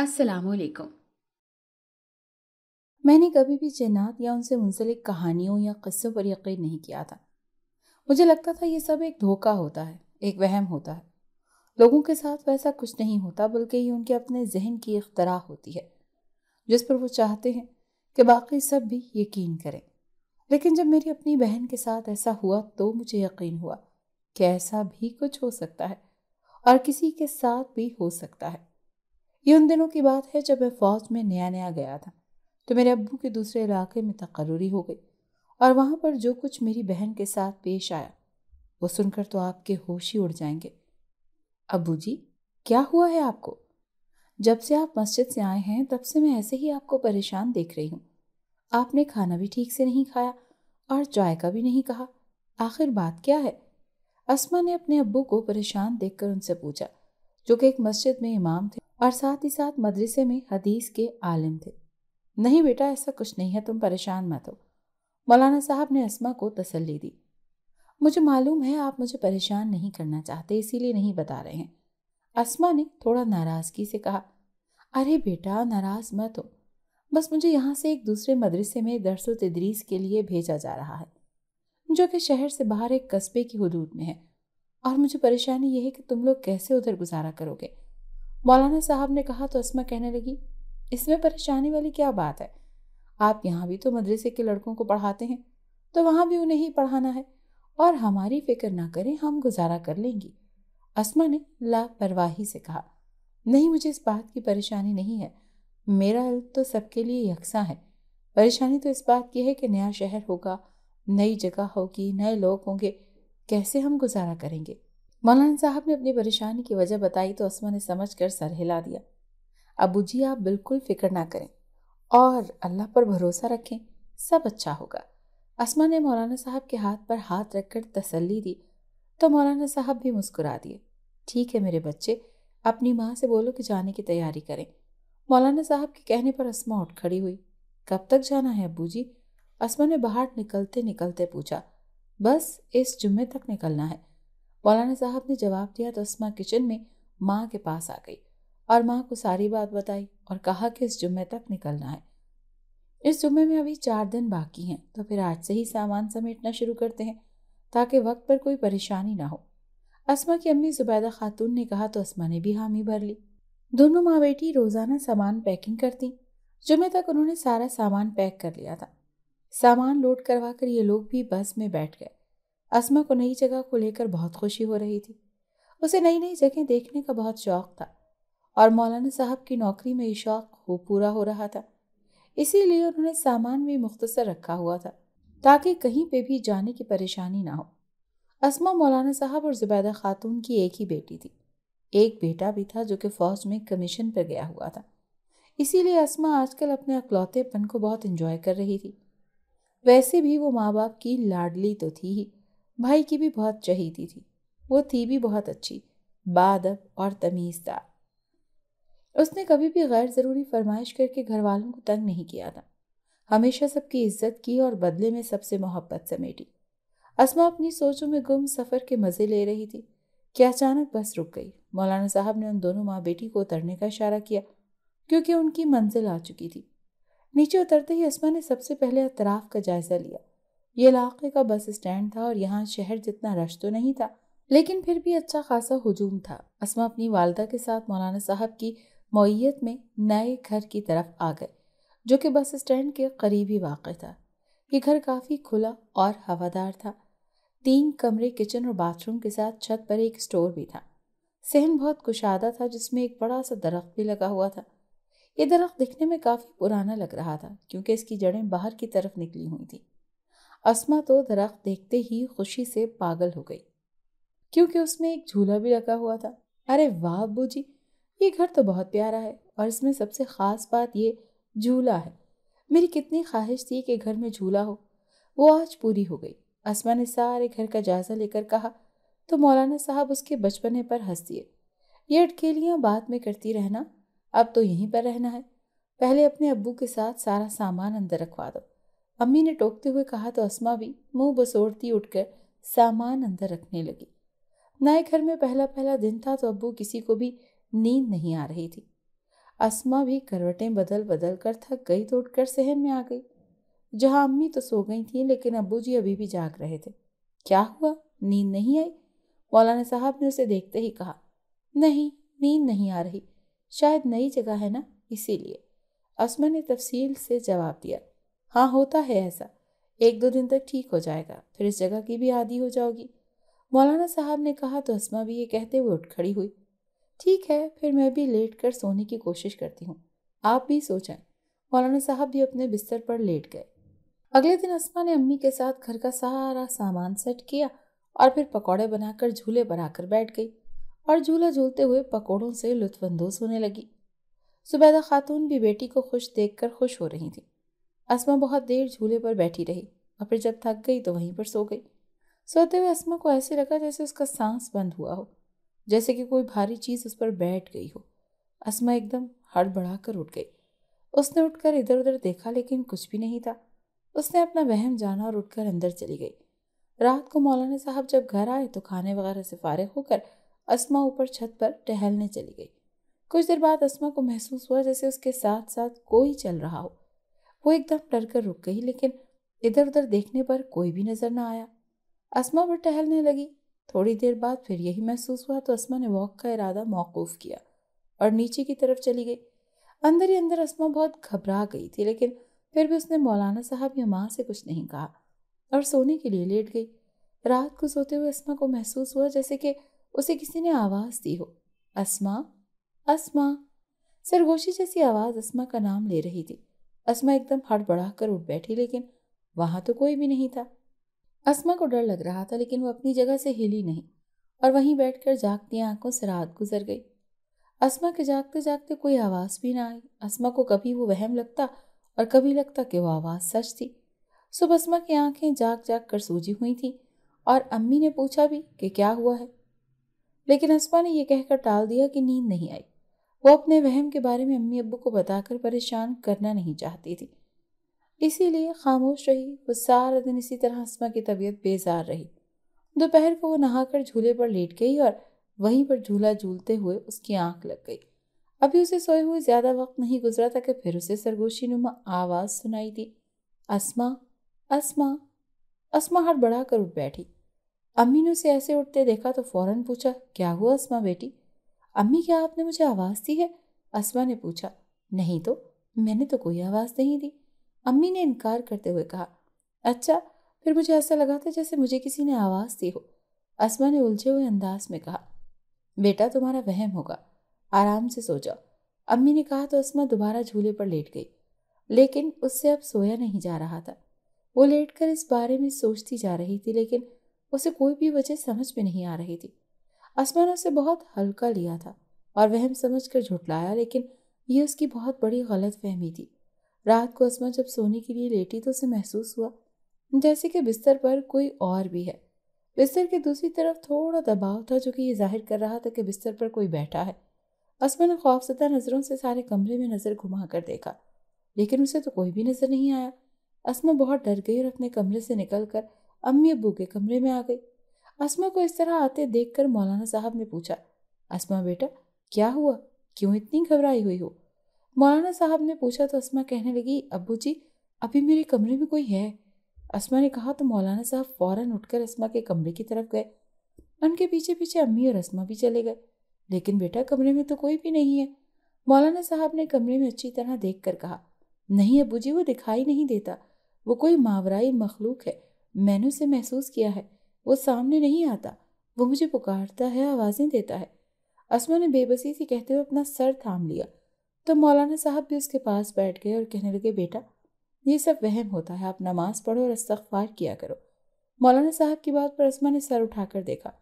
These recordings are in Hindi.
अस्सलाम वालेकुम मैंने कभी भी जन्नात या उनसे मुंसलिक कहानियों या क़स्सों पर यकीन नहीं किया था मुझे लगता था ये सब एक धोखा होता है एक वहम होता है लोगों के साथ वैसा कुछ नहीं होता बल्कि ये उनके अपने जहन की अख्तरा होती है जिस पर वो चाहते हैं कि बाकी सब भी यकीन करें लेकिन जब मेरी अपनी बहन के साथ ऐसा हुआ तो मुझे यकीन हुआ कि ऐसा भी कुछ हो सकता है और किसी के साथ भी हो सकता है ये उन दिनों की बात है जब मैं फ़ौज में नया नया गया था तो मेरे अबू के दूसरे इलाके में तकर्री हो गई और वहाँ पर जो कुछ मेरी बहन के साथ पेश आया वो सुनकर तो आपके होश ही उड़ जाएंगे अबू जी क्या हुआ है आपको जब से आप मस्जिद से आए हैं तब से मैं ऐसे ही आपको परेशान देख रही हूँ आपने खाना भी ठीक से नहीं खाया और चाय का भी नहीं कहा आखिर बात क्या है असमा ने अपने अब्बू को परेशान देखकर उनसे पूछा जो कि एक मस्जिद में इमाम थे और साथ ही साथ मदरसे में हदीस के आलिम थे नहीं बेटा ऐसा कुछ नहीं है तुम परेशान मत हो मौलाना साहब ने असमा को तसल्ली दी मुझे मालूम है आप मुझे परेशान नहीं करना चाहते इसीलिए नहीं बता रहे हैं असमा ने थोड़ा नाराज़गी से कहा अरे बेटा नाराज़ मत हो बस मुझे यहाँ से एक दूसरे मदरसे में दरस तदरीस के लिए भेजा जा रहा है जो कि शहर से बाहर एक कस्बे की हदूद में है और मुझे परेशानी यह है कि तुम लोग कैसे उधर गुजारा करोगे मौलाना साहब ने कहा तो असमा कहने लगी इसमें परेशानी वाली क्या बात है आप यहाँ भी तो मदरसे के लड़कों को पढ़ाते हैं तो वहाँ भी उन्हें ही पढ़ाना है और हमारी फिक्र ना करें हम गुजारा कर लेंगी असमा ने लापरवाही से कहा नहीं मुझे इस बात की परेशानी नहीं है मेरा हल तो सबके लिए यकसा है परेशानी तो इस बात की है कि नया शहर होगा नई जगह होगी नए लोग होंगे कैसे हम गुजारा करेंगे मौलाना साहब ने अपनी परेशानी की वजह बताई तो असमा ने समझ कर सर हिला दिया अबू जी आप बिल्कुल फिक्र ना करें और अल्लाह पर भरोसा रखें सब अच्छा होगा असमा ने मौलाना साहब के हाथ पर हाथ रखकर तसल्ली दी तो मौलाना साहब भी मुस्कुरा दिए ठीक है मेरे बच्चे अपनी माँ से बोलो कि जाने की तैयारी करें मौलाना साहब के कहने पर असमा उठ खड़ी हुई कब तक जाना है अबू जी असमा ने बाहर निकलते निकलते पूछा बस इस जुम्मे तक निकलना है मौलाना साहब ने जवाब दिया तो असमा किचन में माँ के पास आ गई और माँ को सारी बात बताई और कहा कि इस जुम्मे तक निकलना है इस जुम्मे में अभी चार दिन बाकी हैं तो फिर आज से ही सामान समेटना शुरू करते हैं ताकि वक्त पर कोई परेशानी ना हो असमा की अम्मी जुबैदा खातून ने कहा तो असमा ने भी हामी भर ली दोनों माँ बेटी रोज़ाना सामान पैकिंग करती जुम्मे तक उन्होंने सारा सामान पैक कर लिया था सामान लोड करवा कर ये लोग भी बस में बैठ गए असमा को नई जगह को लेकर बहुत खुशी हो रही थी उसे नई नई जगह देखने का बहुत शौक था और मौलाना साहब की नौकरी में ये शौक खूब पूरा हो रहा था इसीलिए उन्होंने सामान भी मुख्तसर रखा हुआ था ताकि कहीं पे भी जाने की परेशानी ना हो असमा मौलाना साहब और जुबैदा खातून की एक ही बेटी थी एक बेटा भी था जो कि फ़ौज में कमीशन पर गया हुआ था इसीलिए असमा आजकल अपने अकलौतेपन को बहुत इंजॉय कर रही थी वैसे भी वो माँ बाप की लाडली तो थी ही भाई की भी बहुत चहेती थी वो थी भी बहुत अच्छी बादब और तमीज़दार उसने कभी भी गैर ज़रूरी फरमाइश करके घर वालों को तंग नहीं किया था हमेशा सबकी इज्जत की और बदले में सबसे मोहब्बत समेटी असमा अपनी सोचों में गुम सफ़र के मज़े ले रही थी कि अचानक बस रुक गई मौलाना साहब ने उन दोनों माँ बेटी को उतरने का इशारा किया क्योंकि उनकी मंजिल आ चुकी थी नीचे उतरते ही असमा ने सबसे पहले अतराफ का जायज़ा लिया ये इलाके का बस स्टैंड था और यहाँ शहर जितना रश तो नहीं था लेकिन फिर भी अच्छा खासा हजूम था असमा अपनी वालदा के साथ मौलाना साहब की मोयत में नए घर की तरफ आ गए जो कि बस स्टैंड के करीब ही वाक़ था ये घर काफ़ी खुला और हवादार था तीन कमरे किचन और बाथरूम के साथ छत पर एक स्टोर भी था सहन बहुत कुशादा था जिसमें एक बड़ा सा दरख्त भी लगा हुआ था ये दरख्त दिखने में काफ़ी पुराना लग रहा था क्योंकि इसकी जड़ें बाहर की तरफ निकली हुई थी असमा तो दरख्त देखते ही खुशी से पागल हो गई क्योंकि उसमें एक झूला भी लगा हुआ था अरे वाह अबू ये घर तो बहुत प्यारा है और इसमें सबसे ख़ास बात ये झूला है मेरी कितनी ख्वाहिश थी कि घर में झूला हो वो आज पूरी हो गई असमा ने सारे घर का जायज़ा लेकर कहा तो मौलाना साहब उसके बचपने पर हंस दिए ये अटकेलियाँ बात में करती रहना अब तो यहीं पर रहना है पहले अपने अब्बू के साथ सारा सामान अंदर रखवा दो अम्मी ने टोकते हुए कहा तो असमा भी मुंह बसोड़ती उठकर सामान अंदर रखने लगी नए घर में पहला पहला दिन था तो अब्बू किसी को भी नींद नहीं आ रही थी असमा भी करवटें बदल बदल कर थक गई तो उठकर सहन में आ गई जहाँ अम्मी तो सो गई थी लेकिन अब्बू जी अभी भी जाग रहे थे क्या हुआ नींद नहीं आई मौलाना साहब ने उसे देखते ही कहा नहीं नींद नहीं आ रही शायद नई जगह है ना इसीलिए असमा ने तफसील से जवाब दिया हाँ होता है ऐसा एक दो दिन तक ठीक हो जाएगा फिर इस जगह की भी आदि हो जाओगी मौलाना साहब ने कहा तो असमा भी ये कहते हुए उठ खड़ी हुई ठीक है फिर मैं भी लेट कर सोने की कोशिश करती हूँ आप भी सो जाएं मौलाना साहब भी अपने बिस्तर पर लेट गए अगले दिन असमा ने अम्मी के साथ घर का सारा सामान सेट किया और फिर पकौड़े बनाकर झूले पर आकर बैठ गई और झूला झूलते हुए पकौड़ों से लुत्फानंदोज होने लगी सुबैदा खातून भी बेटी को खुश कर खुश हो रही थी असमा बहुत देर झूले पर बैठी रही और फिर जब थक गई तो वहीं पर सो गई सोते हुए असमा को ऐसे लगा जैसे उसका सांस बंद हुआ हो जैसे कि कोई भारी चीज़ उस पर बैठ गई हो असमा एकदम हड़बड़ा कर उठ गई उसने उठकर इधर उधर देखा लेकिन कुछ भी नहीं था उसने अपना वहम जाना और उठकर अंदर चली गई रात को मौलाना साहब जब घर आए तो खाने वगैरह से फारिग होकर अस्मा ऊपर छत पर टहलने चली गई कुछ देर बाद अस्मा को महसूस हुआ जैसे उसके साथ साथ कोई चल रहा हो वो एकदम डर कर रुक गई लेकिन इधर उधर देखने पर कोई भी नज़र ना आया अस्मा पर टहलने लगी थोड़ी देर बाद फिर यही महसूस हुआ तो अस्मा ने वॉक का इरादा मौकूफ़ किया और नीचे की तरफ चली गई अंदर ही अंदर अस्मा बहुत घबरा गई थी लेकिन फिर भी उसने मौलाना साहब या माँ से कुछ नहीं कहा और सोने के लिए लेट गई रात को सोते हुए अस्मा को महसूस हुआ जैसे कि उसे किसी ने आवाज़ दी हो अस्मा अस्मा सरगोशी जैसी आवाज़ अस्मा का नाम ले रही थी असमा एकदम हड़बड़ा कर उठ बैठी लेकिन वहाँ तो कोई भी नहीं था अस्मा को डर लग रहा था लेकिन वो अपनी जगह से हिली नहीं और वहीं बैठकर जागती आंखों से रात गुजर गई अस्मा के जागते जागते कोई आवाज़ भी ना आई असमा को कभी वो वहम लगता और कभी लगता कि वो आवाज़ सच थी सुबह अस्मा की आंखें जाग जाग कर सूजी हुई थी और अम्मी ने पूछा भी कि क्या हुआ है लेकिन हसपा ने यह कहकर टाल दिया कि नींद नहीं आई वो अपने वहम के बारे में अम्मी अब्बू को बताकर परेशान करना नहीं चाहती थी इसीलिए खामोश रही वो सारा दिन इसी तरह हसमा की तबीयत बेजार रही दोपहर को वो नहाकर झूले पर लेट गई और वहीं पर झूला झूलते हुए उसकी आंख लग गई अभी उसे सोए हुए ज़्यादा वक्त नहीं गुजरा था कि फिर उसे सरगोशी नुमा आवाज़ सुनाई दी असमा असमा असमा हड़बड़ा कर उठ बैठी अम्मी ने उसे ऐसे उठते देखा तो फौरन पूछा क्या हुआ असमा बेटी अम्मी क्या आपने मुझे आवाज़ दी है असमा ने पूछा नहीं तो मैंने तो कोई आवाज़ नहीं दी अम्मी ने इनकार करते हुए कहा अच्छा फिर मुझे ऐसा लगा था जैसे मुझे किसी ने आवाज़ दी हो असमा ने उलझे हुए अंदाज में कहा बेटा तुम्हारा वहम होगा आराम से सो जाओ अम्मी ने कहा तो असमा दोबारा झूले पर लेट गई लेकिन उससे अब सोया नहीं जा रहा था वो लेट कर इस बारे में सोचती जा रही थी लेकिन उसे कोई भी वजह समझ में नहीं आ रही थी ने उसे बहुत हल्का लिया था और वहम समझ कर झुटलाया लेकिन यह उसकी बहुत बड़ी गलत फहमी थी रात को असमा जब सोने के लिए लेटी तो उसे महसूस हुआ जैसे कि बिस्तर पर कोई और भी है बिस्तर के दूसरी तरफ थोड़ा दबाव था जो कि ये जाहिर कर रहा था कि बिस्तर पर कोई बैठा है असमा ने खौफजदा नज़रों से सारे कमरे में नज़र घुमा कर देखा लेकिन उसे तो कोई भी नज़र नहीं आया असमा बहुत डर गई और अपने कमरे से निकल कर अम्मी अबू के कमरे में आ गई असमा को इस तरह आते कर मौलाना साहब ने पूछा आसमा बेटा क्या हुआ क्यों इतनी घबराई हुई हो मौलाना साहब ने पूछा तो असमा कहने लगी अबू जी अभी मेरे कमरे में कोई है आसमा ने कहा तो मौलाना साहब फौरन उठकर आसमा के कमरे की तरफ गए उनके पीछे पीछे अम्मी और असमा भी चले गए लेकिन बेटा कमरे में तो कोई भी नहीं है मौलाना साहब ने कमरे में अच्छी तरह देख कर कहा नहीं अबू जी वो दिखाई नहीं देता वो कोई मावराई मखलूक है मैंने उसे महसूस किया है वो सामने नहीं आता वो मुझे पुकारता है आवाज़ें देता है असमा ने बेबसी से कहते हुए अपना सर थाम लिया तो मौलाना साहब भी उसके पास बैठ गए और कहने लगे बेटा ये सब वहम होता है आप नमाज़ पढ़ो और इस्तफार किया करो मौलाना साहब की बात पर असमा ने सर उठाकर देखा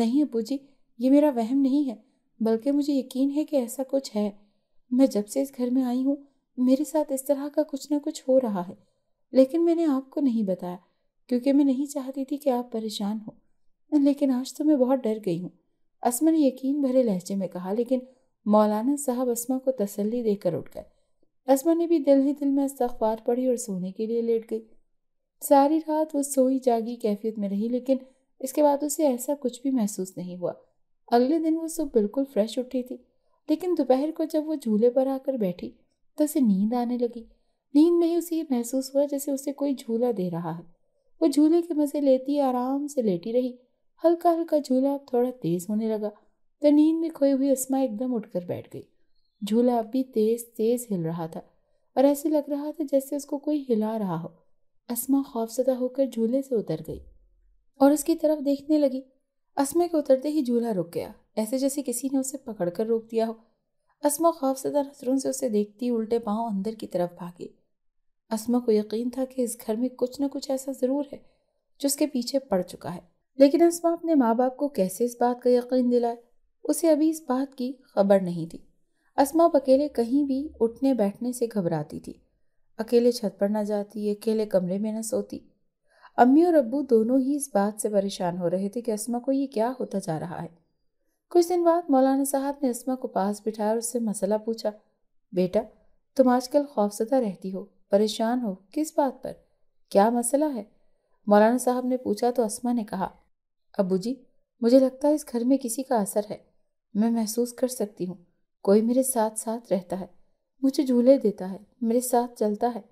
नहीं अबू जी ये मेरा वहम नहीं है बल्कि मुझे यकीन है कि ऐसा कुछ है मैं जब से इस घर में आई हूँ मेरे साथ इस तरह का कुछ ना कुछ हो रहा है लेकिन मैंने आपको नहीं बताया क्योंकि मैं नहीं चाहती थी कि आप परेशान हो लेकिन आज तो मैं बहुत डर गई हूँ असमा ने यकीन भरे लहजे में कहा लेकिन मौलाना साहब असमा को तसल्ली देकर उठ गए असमा ने भी दिल ही दिल में अस्तखबार पढ़ी और सोने के लिए लेट गई सारी रात वो सोई जागी कैफियत में रही लेकिन इसके बाद उसे ऐसा कुछ भी महसूस नहीं हुआ अगले दिन वो सुबह बिल्कुल फ्रेश उठी थी लेकिन दोपहर को जब वो झूले पर आकर बैठी तो उसे नींद आने लगी नींद में ही उसे ये महसूस हुआ जैसे उसे कोई झूला दे रहा है वो झूले के मज़े लेती आराम से लेटी रही हल्का हल्का झूला अब थोड़ा तेज़ होने लगा तो नींद में खोई हुई अस्मा एकदम उठकर बैठ गई झूला अब भी तेज़ तेज़ हिल रहा था और ऐसे लग रहा था जैसे उसको कोई हिला रहा हो असमा खौफजदा होकर झूले से उतर गई और उसकी तरफ देखने लगी असमे के उतरते ही झूला रुक गया ऐसे जैसे किसी ने उसे पकड़ कर रोक दिया हो असमा खौफजदा नजरों से उसे देखती उल्टे पाँव अंदर की तरफ भागी असमा को यकीन था कि इस घर में कुछ न कुछ ऐसा ज़रूर है जो उसके पीछे पड़ चुका है लेकिन असमा अपने माँ बाप को कैसे इस बात का यकीन दिलाए उसे अभी इस बात की खबर नहीं थी असमा अकेले कहीं भी उठने बैठने से घबराती थी अकेले छत पर ना जाती अकेले कमरे में न सोती अम्मी और अब्बू दोनों ही इस बात से परेशान हो रहे थे कि असमा को ये क्या होता जा रहा है कुछ दिन बाद मौलाना साहब ने असमा को पास बिठाया और उससे मसला पूछा बेटा तुम आजकल खौफजदा रहती हो परेशान हो किस बात पर क्या मसला है मौलाना साहब ने पूछा तो असमा ने कहा अबू जी मुझे लगता है इस घर में किसी का असर है मैं महसूस कर सकती हूँ कोई मेरे साथ साथ रहता है मुझे झूले देता है मेरे साथ चलता है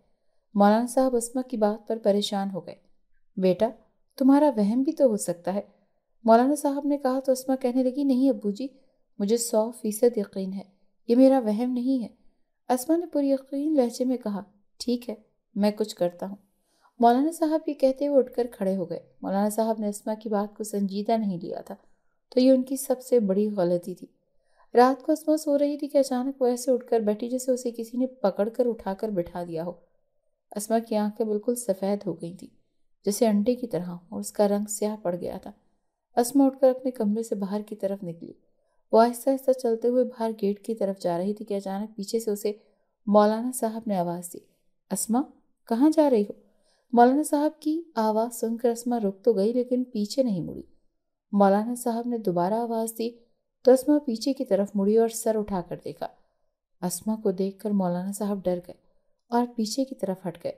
मौलाना साहब असमा की बात पर परेशान हो गए बेटा तुम्हारा वहम भी तो हो सकता है मौलाना साहब ने कहा तो असमा कहने लगी नहीं अबू जी मुझे सौ फीसद यकीन है ये मेरा वहम नहीं है असमा ने पुरयकीन लहजे में कहा ठीक है मैं कुछ करता हूँ मौलाना साहब ये कहते हुए उठकर खड़े हो गए मौलाना साहब ने अस्मा की बात को संजीदा नहीं लिया था तो ये उनकी सबसे बड़ी गलती थी रात को अस्मा सो रही थी कि अचानक वो ऐसे उठकर बैठी जैसे उसे किसी ने पकड़ कर बिठा दिया हो अस्मा की आंखें बिल्कुल सफ़ेद हो गई थी जैसे अंडे की तरह और उसका रंग स्याह पड़ गया था अस्मा उठकर अपने कमरे से बाहर की तरफ निकली वो आहिस्ता आहिस्ता चलते हुए बाहर गेट की तरफ जा रही थी कि अचानक पीछे से उसे मौलाना साहब ने आवाज़ दी अस्मा कहाँ जा रही हो मौलाना साहब की आवाज़ सुनकर अस्मा रुक तो गई लेकिन पीछे नहीं मुड़ी मौलाना साहब ने दोबारा आवाज़ दी तो असमा पीछे की तरफ मुड़ी और सर उठाकर देखा अस्मा को देखकर मौलाना साहब डर गए और पीछे की तरफ हट गए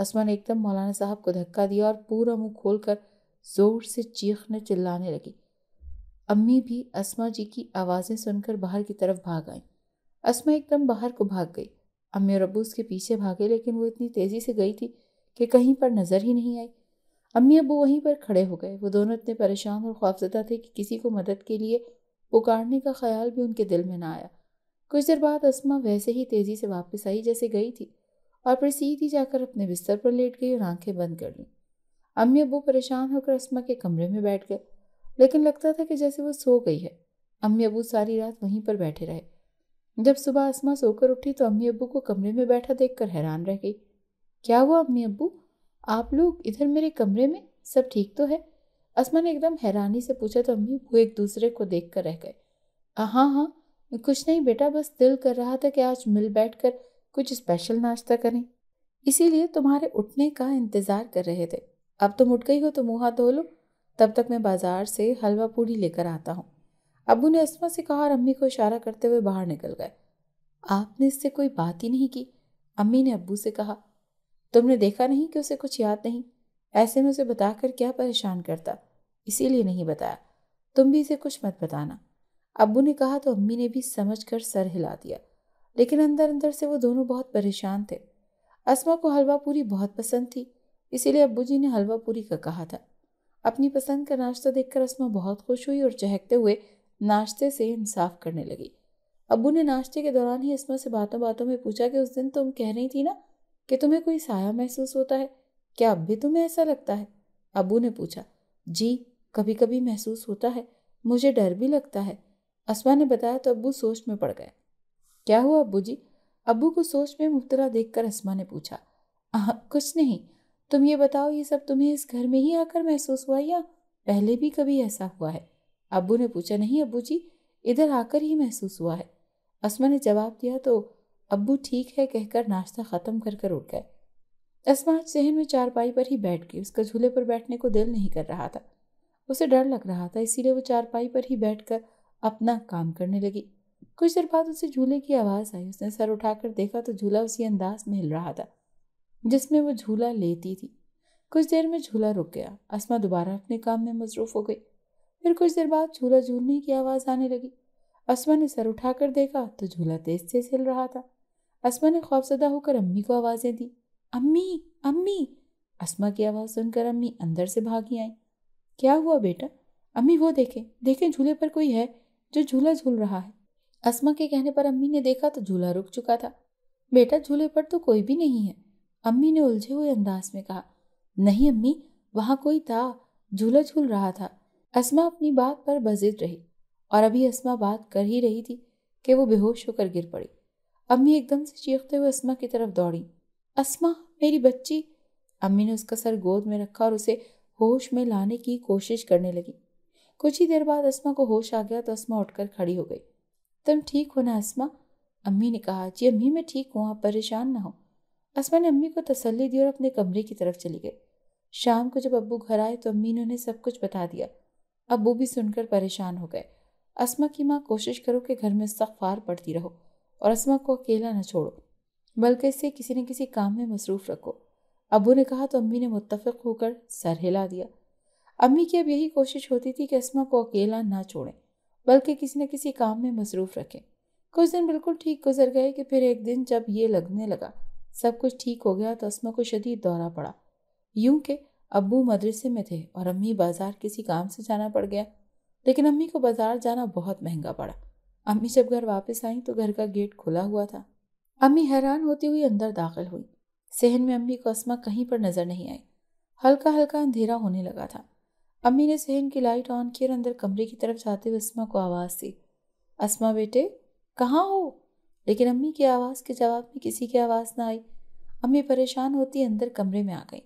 अस्मा ने एकदम मौलाना साहब को धक्का दिया और पूरा मुंह खोलकर ज़ोर से चीखने चिल्लाने लगी अम्मी भी अस्मा जी की आवाज़ें सुनकर बाहर की तरफ भाग आईं असमा एकदम बाहर को भाग गई अम्मी और अबू उसके पीछे भागे लेकिन वो इतनी तेज़ी से गई थी कि कहीं पर नज़र ही नहीं आई अम्मी अबू वहीं पर खड़े हो गए वो दोनों इतने परेशान और खौफजदा थे कि किसी को मदद के लिए पुकारने का ख्याल भी उनके दिल में ना आया कुछ देर बाद असमा वैसे ही तेज़ी से वापस आई जैसे गई थी और फिर सीधी जाकर अपने बिस्तर पर लेट गई और आंखें बंद कर लीं अम्मी अबू परेशान होकर असमा के कमरे में बैठ गए लेकिन लगता था कि जैसे वो सो गई है अम्मी अबू सारी रात वहीं पर बैठे रहे जब सुबह आसमा सोकर उठी तो अम्मी अबू को कमरे में बैठा देख हैरान रह गई क्या हुआ अम्मी अबू आप लोग इधर मेरे कमरे में सब ठीक तो है आसमा ने एकदम हैरानी से पूछा तो अम्मी अबू एक दूसरे को देख कर रह गए हाँ हाँ कुछ नहीं बेटा बस दिल कर रहा था कि आज मिल बैठ कर कुछ स्पेशल नाश्ता करें इसीलिए तुम्हारे उठने का इंतज़ार कर रहे थे अब तुम उठ गई हो तो मुँह हाथ धो लो तब तक मैं बाज़ार से हलवा पूड़ी लेकर आता हूँ अबू ने अस्मा से कहा और अम्मी को इशारा करते हुए बाहर निकल गए आपने इससे कोई बात ही नहीं की अम्मी ने अबू से कहा तुमने देखा नहीं कि उसे कुछ याद नहीं ऐसे में उसे बताकर क्या परेशान करता इसीलिए नहीं बताया तुम भी इसे कुछ मत बताना अबू ने कहा तो अम्मी ने भी समझ कर सर हिला दिया लेकिन अंदर अंदर से वो दोनों बहुत परेशान थे अस्मा को हलवा पूरी बहुत पसंद थी इसीलिए अबू जी ने हलवा पूरी का कहा था अपनी पसंद का नाश्ता देखकर अस्मा बहुत खुश हुई और चहकते हुए नाश्ते से इंसाफ करने लगी अबू ने नाश्ते के दौरान ही इसमा से बातों बातों में पूछा कि उस दिन तुम कह रही थी ना कि तुम्हें कोई साया महसूस होता है क्या अब भी तुम्हें ऐसा लगता है अबू ने पूछा जी कभी कभी महसूस होता है मुझे डर भी लगता है असमा ने बताया तो अबू सोच में पड़ गए क्या हुआ अबू जी अबू को सोच में मुबतला कर असमा ने पूछा आ, कुछ नहीं तुम ये बताओ ये सब तुम्हें इस घर में ही आकर महसूस हुआ या पहले भी कभी ऐसा हुआ है अबू ने पूछा नहीं अबू जी इधर आकर ही महसूस हुआ है असमा ने जवाब दिया तो अबू ठीक है कहकर नाश्ता ख़त्म कर कर उठ गए असमा आज जहन में चारपाई पर ही बैठ गई उसका झूले पर बैठने को दिल नहीं कर रहा था उसे डर लग रहा था इसीलिए वो चारपाई पर ही कर अपना काम करने लगी कुछ देर बाद उसे झूले की आवाज़ आई उसने सर उठाकर देखा तो झूला उसी अंदाज में हिल रहा था जिसमें वो झूला लेती थी कुछ देर में झूला रुक गया असमा दोबारा अपने काम में मसरूफ़ हो गई फिर कुछ देर बाद झूला झूलने की आवाज़ आने लगी असमा ने सर उठाकर देखा तो झूला तेज से हिल रहा था असमा ने खौफजदा होकर अम्मी को आवाज़ें दी अम्मी अम्मी असमा की आवाज़ सुनकर अम्मी अंदर से भागी आई क्या हुआ बेटा अम्मी वो देखें देखें झूले पर कोई है जो झूला झूल रहा है असमा के कहने पर अम्मी ने देखा तो झूला रुक चुका था बेटा झूले पर तो कोई भी नहीं है अम्मी ने उलझे हुए अंदाज में कहा नहीं अम्मी वहाँ कोई था झूला झूल रहा था असमा अपनी बात पर बजिद रही और अभी असमा बात कर ही रही थी कि वो बेहोश होकर गिर पड़ी अम्मी एकदम से चीखते हुए असमा की तरफ दौड़ी असमा मेरी बच्ची अम्मी ने उसका सर गोद में रखा और उसे होश में लाने की कोशिश करने लगी कुछ ही देर बाद असमा को होश आ गया तो असमा उठकर खड़ी हो गई तुम ठीक हो ना असमा अम्मी ने कहा जी अम्मी मैं ठीक हूँ आप परेशान ना हो असमा ने अम्मी को तसल्ली दी और अपने कमरे की तरफ चली गई शाम को जब अब्बू घर आए तो अम्मी ने उन्हें सब कुछ बता दिया अब भी सुनकर परेशान हो गए असमा की माँ कोशिश करो कि घर में इस्तफार पड़ती रहो और असमा को अकेला न छोड़ो बल्कि इसे किसी न किसी काम में मसरूफ़ रखो अबू ने कहा तो अम्मी ने मुतफ़ होकर सर हिला दिया अम्मी की अब यही कोशिश होती थी कि असमा को अकेला ना छोड़ें बल्कि किसी न किसी काम में मसरूफ़ रखें कुछ दिन बिल्कुल ठीक गुजर गए कि फिर एक दिन जब ये लगने लगा सब कुछ ठीक हो गया तो असमा को शदीद दौरा पड़ा यूं कि अब्बू मदरसे में थे और अम्मी बाज़ार किसी काम से जाना पड़ गया लेकिन अम्मी को बाज़ार जाना बहुत महंगा पड़ा अम्मी जब घर वापस आई तो घर का गेट खुला हुआ था अम्मी हैरान होती हुई अंदर दाखिल हुई सहन में अम्मी को असमा कहीं पर नज़र नहीं आई हल्का हल्का अंधेरा होने लगा था अम्मी ने सहन की लाइट ऑन की और अंदर कमरे की तरफ जाते हुए असमा को आवाज़ दी असमा बेटे कहाँ हो लेकिन अम्मी की आवाज़ के जवाब में किसी की आवाज़ ना आई अम्मी परेशान होती अंदर कमरे में आ गई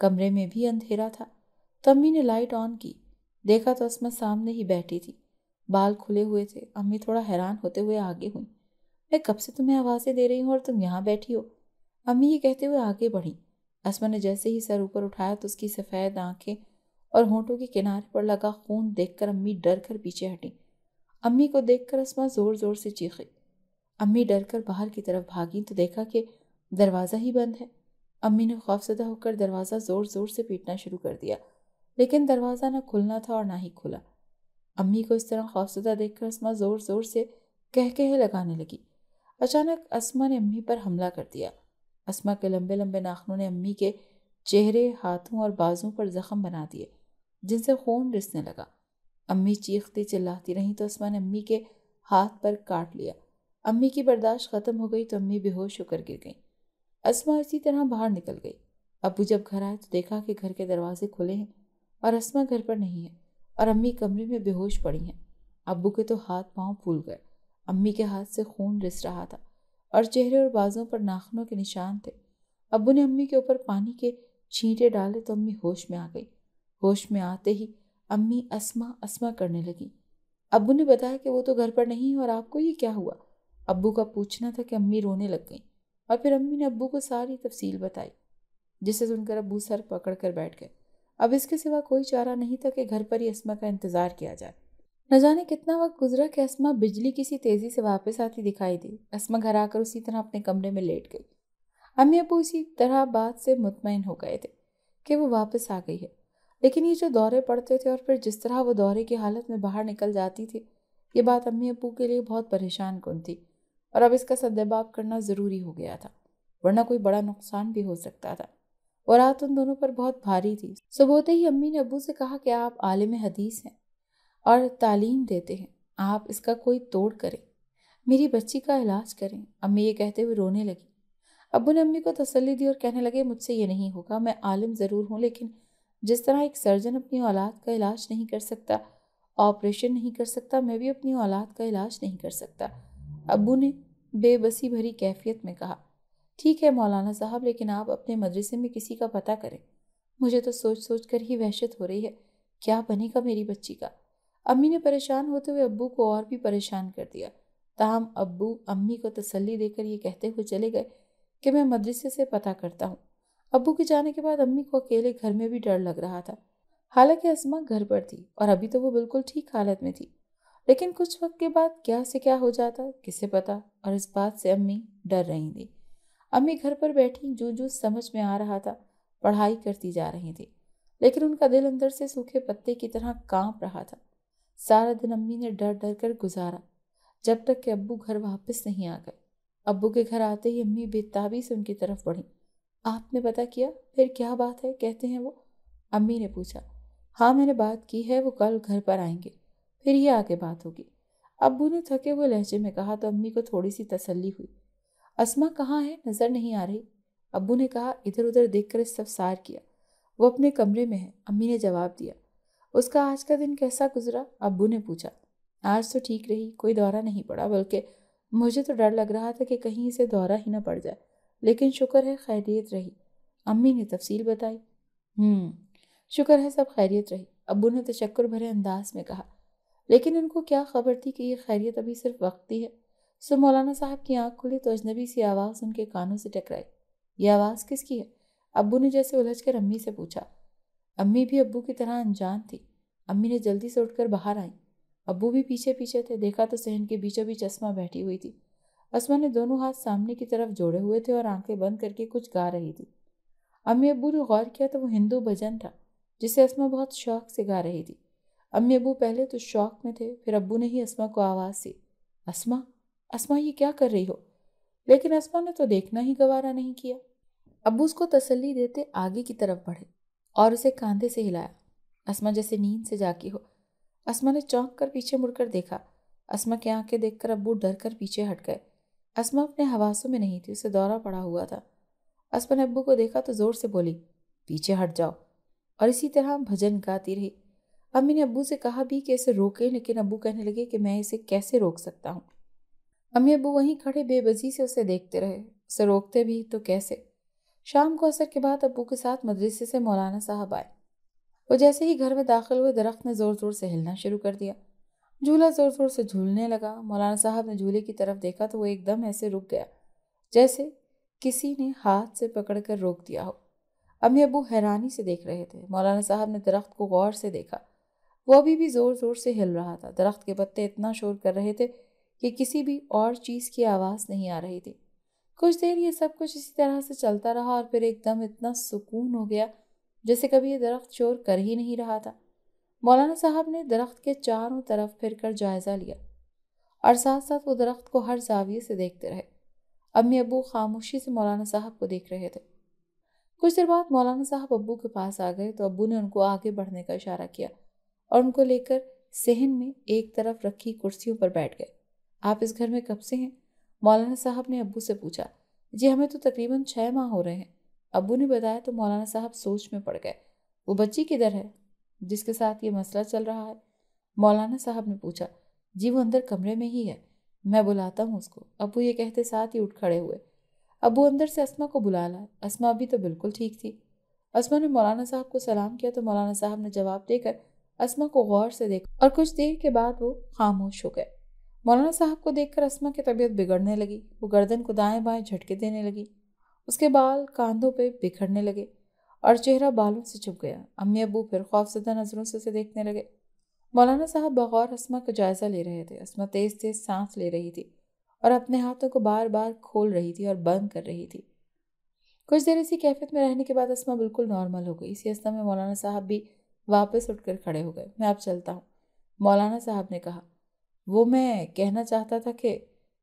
कमरे में भी अंधेरा था तो अम्मी ने लाइट ऑन की देखा तो असमा सामने ही बैठी थी बाल खुले हुए थे अम्मी थोड़ा हैरान होते हुए आगे हुई मैं कब से तुम्हें आवाज़ें दे रही हूँ और तुम यहाँ बैठी हो अम्मी ये कहते हुए आगे बढ़ी असमा ने जैसे ही सर ऊपर उठाया तो उसकी सफ़ेद आंखें और होंठों के किनारे पर लगा खून देखकर अम्मी डर कर पीछे हटी अम्मी को देखकर असमा ज़ोर ज़ोर से चीखी अम्मी डर कर बाहर की तरफ भागी तो देखा कि दरवाज़ा ही बंद है अम्मी ने खौफजदा होकर दरवाज़ा ज़ोर ज़ोर से पीटना शुरू कर दिया लेकिन दरवाज़ा ना खुलना था और ना ही खुला अम्मी को इस तरह खौफजदा देखकर असमा ज़ोर ज़ोर से कह कहे लगाने लगी अचानक असमा ने अम्मी पर हमला कर दिया असमा के लंबे लंबे नाखनों ने अम्मी के चेहरे हाथों और बाजों पर ज़ख्म बना दिए जिनसे खून रिसने लगा अम्मी चीखती चिल्लाती रहीं तो असमा ने अम्मी के हाथ पर काट लिया अम्मी की बर्दाश्त ख़त्म हो गई तो अम्मी बेहोश होकर गिर गईं असमा इसी तरह बाहर निकल गई अबू जब घर आए तो देखा कि घर के दरवाजे खुले हैं और असमा घर पर नहीं है और अम्मी कमरे में बेहोश पड़ी हैं अबू के तो हाथ पांव फूल गए अम्मी के हाथ से खून रिस रहा था और चेहरे और बाजों पर नाखनों के निशान थे अबू ने अम्मी के ऊपर पानी के छींटे डाले तो अम्मी होश में आ गई होश में आते ही अम्मी असमा असमा करने लगी अबू ने बताया कि वो तो घर पर नहीं और आपको ये क्या हुआ अबू का पूछना था कि अम्मी रोने लग गई और फिर अम्मी ने अबू को सारी तफसील बताई जिसे सुनकर अब्बू सर पकड़ कर बैठ गए अब इसके सिवा कोई चारा नहीं था कि घर पर ही असमा का इंतज़ार किया जाए न जाने कितना वक्त गुजरा कि असमा बिजली किसी तेज़ी से वापस आती दिखाई दी असमा घर आकर उसी तरह अपने कमरे में लेट गई अम्मी अबू इसी तरह बात से मुतमिन हो गए थे कि वो वापस आ गई है लेकिन ये जो दौरे पड़ते थे और फिर जिस तरह वो दौरे की हालत में बाहर निकल जाती थी ये बात अम्मी अबू के लिए बहुत परेशान कन थी और अब इसका सद्देबाब करना ज़रूरी हो गया था वरना कोई बड़ा नुकसान भी हो सकता था और रात उन दोनों पर बहुत भारी थी सुबहते ही अम्मी ने अबू से कहा कि आप आलिम हदीस हैं और तालीम देते हैं आप इसका कोई तोड़ करें मेरी बच्ची का इलाज करें अम्मी ये कहते हुए रोने लगी अबू ने अम्मी को तसल्ली दी और कहने लगे मुझसे ये नहीं होगा मैं आलिम ज़रूर हूँ लेकिन जिस तरह एक सर्जन अपनी औलाद का इलाज नहीं कर सकता ऑपरेशन नहीं कर सकता मैं भी अपनी औलाद का इलाज नहीं कर सकता अबू ने बेबसी भरी कैफियत में कहा ठीक है मौलाना साहब लेकिन आप अपने मदरसे में किसी का पता करें मुझे तो सोच सोच कर ही वहशत हो रही है क्या बनेगा मेरी बच्ची का अम्मी ने परेशान होते हुए अब्बू को और भी परेशान कर दिया ताहम अब्बू अम्मी को तसल्ली देकर ये कहते हुए चले गए कि मैं मदरसे से पता करता हूँ अब्बू के जाने के बाद अम्मी को अकेले घर में भी डर लग रहा था हालांकि असमा घर पर थी और अभी तो वो बिल्कुल ठीक हालत में थी लेकिन कुछ वक्त के बाद क्या से क्या हो जाता किसे पता और इस बात से अम्मी डर रही थी अम्मी घर पर बैठी जो जो समझ में आ रहा था पढ़ाई करती जा रही थी लेकिन उनका दिल अंदर से सूखे पत्ते की तरह कांप रहा था सारा दिन अम्मी ने डर डर कर गुजारा जब तक कि अब्बू घर वापस नहीं आ गए अब्बू के घर आते ही अम्मी बेताबी से उनकी तरफ बढ़ी आपने पता किया फिर क्या बात है कहते हैं वो अम्मी ने पूछा हाँ मैंने बात की है वो कल घर पर आएंगे फिर ही आगे बात होगी अब्बू ने थके हुए लहजे में कहा तो अम्मी को थोड़ी सी तसल्ली हुई असमा कहाँ है नज़र नहीं आ रही अब्बू ने कहा इधर उधर देख कर सार किया वो अपने कमरे में है अम्मी ने जवाब दिया उसका आज का दिन कैसा गुजरा अब्बू ने पूछा आज तो ठीक रही कोई दौरा नहीं पड़ा बल्कि मुझे तो डर लग रहा था कि कहीं इसे दौरा ही ना पड़ जाए लेकिन शुक्र है खैरियत रही अम्मी ने तफसील बताई हम्म, शुक्र है सब खैरियत रही अब्बू ने तशक्र भरे अंदाज में कहा लेकिन इनको क्या खबर थी कि ये खैरियत अभी सिर्फ वक्त ही है सो मौलाना साहब की आंख खुली तो अजनबी सी आवाज़ उनके कानों से टकराई ये आवाज़ किसकी है अब्बू ने जैसे उलझ कर अम्मी से पूछा अम्मी भी अब्बू की तरह अनजान थी अम्मी ने जल्दी से उठकर बाहर आई अब्बू भी पीछे पीछे थे देखा तो सहन के बीचों बीच चश्मा बैठी हुई थी असमा ने दोनों हाथ सामने की तरफ जोड़े हुए थे और आंखें बंद करके कुछ गा रही थी अम्मी अब्बू ने गौर किया तो वो हिंदू भजन था जिसे असमा बहुत शौक से गा रही थी अम्मी अबू पहले तो शौक में थे फिर अबू ने ही असमा को आवाज़ दी असमा असमा ये क्या कर रही हो लेकिन असमा ने तो देखना ही गवारा नहीं किया अबू उसको तसल्ली देते आगे की तरफ बढ़े और उसे कांधे से हिलाया असमा जैसे नींद से जागी हो असमा ने चौंक कर पीछे मुड़कर देखा असमा की आंखें देखकर अब्बू डर कर पीछे हट गए असमा अपने हवासों में नहीं थी उसे दौरा पड़ा हुआ था असमा ने अबू को देखा तो ज़ोर से बोली पीछे हट जाओ और इसी तरह भजन गाती रही अब मैंने अबू से कहा भी कि इसे रोके लेकिन अबू कहने लगे कि मैं इसे कैसे रोक सकता हूँ अम्मी अबू वहीं खड़े बेबजी से उसे देखते रहे उसे रोकते भी तो कैसे शाम को असर के बाद अबू के साथ मदरसे से मौलाना साहब आए वो जैसे ही घर में दाखिल हुए दरख्त ने ज़ोर ज़ोर से हिलना शुरू कर दिया झूला ज़ोर ज़ोर से झूलने लगा मौलाना साहब ने झूले की तरफ देखा तो वो एकदम ऐसे रुक गया जैसे किसी ने हाथ से पकड़ कर रोक दिया हो अम्मी अबू हैरानी से देख रहे थे मौलाना साहब ने दरख्त को गौर से देखा वो अभी भी ज़ोर ज़ोर से हिल रहा था दरख्त के पत्ते इतना शोर कर रहे थे कि किसी भी और चीज़ की आवाज़ नहीं आ रही थी कुछ देर ये सब कुछ इसी तरह से चलता रहा और फिर एकदम इतना सुकून हो गया जैसे कभी ये दरख्त शोर कर ही नहीं रहा था मौलाना साहब ने दरख्त के चारों तरफ फिर कर जायज़ा लिया और साथ साथ वो दरख्त को हर जाविये से देखते रहे अम्मी अबू खामोशी से मौलाना साहब को देख रहे थे कुछ देर बाद मौलाना साहब अबू के पास आ गए तो अबू ने उनको आगे बढ़ने का इशारा किया और उनको लेकर सेहन में एक तरफ रखी कुर्सियों पर बैठ गए आप इस घर में कब से हैं मौलाना साहब ने अबू से पूछा जी हमें तो तकरीबन छः माह हो रहे हैं अबू ने बताया तो मौलाना साहब सोच में पड़ गए वो बच्ची किधर है जिसके साथ ये मसला चल रहा है मौलाना साहब ने पूछा जी वो अंदर कमरे में ही है मैं बुलाता हूँ उसको अबू ये कहते साथ ही उठ खड़े हुए अबू अंदर से असमा को बुला ला असमा अभी तो बिल्कुल ठीक थी असमा ने मौलाना साहब को सलाम किया तो मौलाना साहब ने जवाब देकर असमा को गौर से देखा और कुछ देर के बाद वो खामोश हो गए मौलाना साहब को देखकर असमा की तबीयत बिगड़ने लगी वो गर्दन को दाएं बाएं झटके देने लगी उसके बाल कांधों पे बिखरने लगे और चेहरा बालों से छुप गया अम्मी अबू फिर खौफजदा नज़रों से उसे देखने लगे मौलाना साहब बगौर असमा का जायज़ा ले रहे थे असमा तेज़ तेज़ सांस ले रही थी और अपने हाथों को बार बार खोल रही थी और बंद कर रही थी कुछ देर इसी कैफियत में रहने के बाद असमा बिल्कुल नॉर्मल हो गई इसी असमा में मौलाना साहब भी वापस उठकर खड़े हो गए मैं अब चलता हूँ मौलाना साहब ने कहा वो मैं कहना चाहता था कि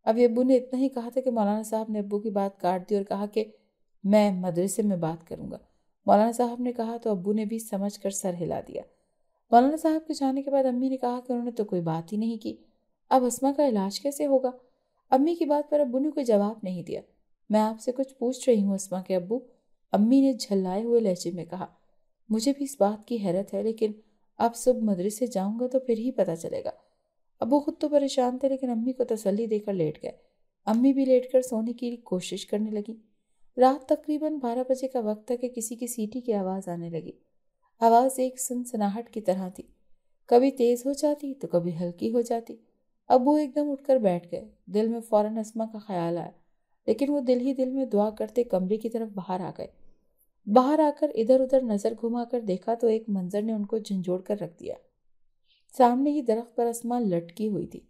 अब अबू ने इतना ही कहा था कि मौलाना साहब ने अबू की बात काट दी और कहा कि मैं मदरसे में बात करूँगा मौलाना साहब ने कहा तो अबू ने भी समझ कर सर हिला दिया मौलाना साहब के जाने के बाद अम्मी ने कहा कि उन्होंने तो कोई बात ही नहीं की अब असमा का इलाज कैसे होगा अम्मी की बात पर अबू ने कोई जवाब नहीं दिया मैं आपसे कुछ पूछ रही हूँ असमा के अबू अम्मी ने झल्लाए हुए लहजे में कहा मुझे भी इस बात की हैरत है लेकिन अब सुबह मदरसे जाऊंगा तो फिर ही पता चलेगा अबू खुद तो परेशान थे लेकिन अम्मी को तसल्ली देकर लेट गए अम्मी भी लेट कर सोने की कोशिश करने लगी रात तकरीबन बारह बजे का वक्त था कि किसी की सीटी की आवाज़ आने लगी आवाज़ एक सनसनाहट की तरह थी कभी तेज़ हो जाती तो कभी हल्की हो जाती अबू एकदम उठकर बैठ गए दिल में फ़ौरन असमा का ख्याल आया लेकिन वो दिल ही दिल में दुआ करते कमरे की तरफ बाहर आ गए बाहर आकर इधर उधर नज़र घुमाकर देखा तो एक मंजर ने उनको झंझोड़ कर रख दिया सामने ही दरख्त पर आसमान लटकी हुई थी